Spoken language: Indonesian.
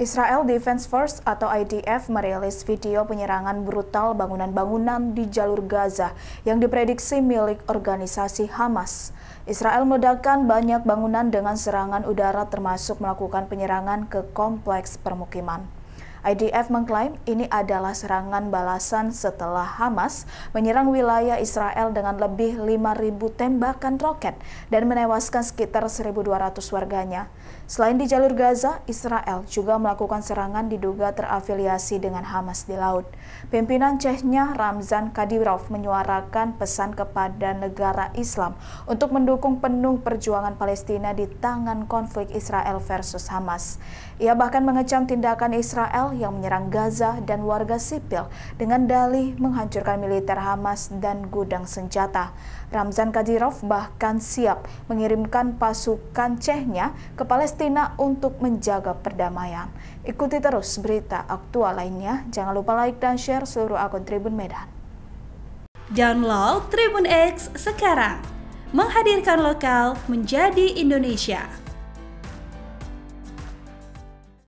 Israel Defense Force atau IDF merilis video penyerangan brutal bangunan-bangunan di jalur Gaza yang diprediksi milik organisasi Hamas. Israel meledakkan banyak bangunan dengan serangan udara termasuk melakukan penyerangan ke kompleks permukiman. IDF mengklaim ini adalah serangan balasan setelah Hamas menyerang wilayah Israel dengan lebih 5.000 tembakan roket dan menewaskan sekitar 1.200 warganya. Selain di jalur Gaza, Israel juga melakukan serangan diduga terafiliasi dengan Hamas di laut. Pimpinan Chechnya Ramzan Kadyrov menyuarakan pesan kepada negara Islam untuk mendukung penuh perjuangan Palestina di tangan konflik Israel versus Hamas. Ia bahkan mengecam tindakan Israel yang menyerang Gaza dan warga sipil dengan dalih menghancurkan militer Hamas dan gudang senjata. Ramzan Kadyrov bahkan siap mengirimkan pasukan Chechnya ke Palestina untuk menjaga perdamaian. Ikuti terus berita aktual lainnya. Jangan lupa like dan share seluruh akun Tribun Medan. Download Tribun X sekarang. Menghadirkan lokal menjadi Indonesia.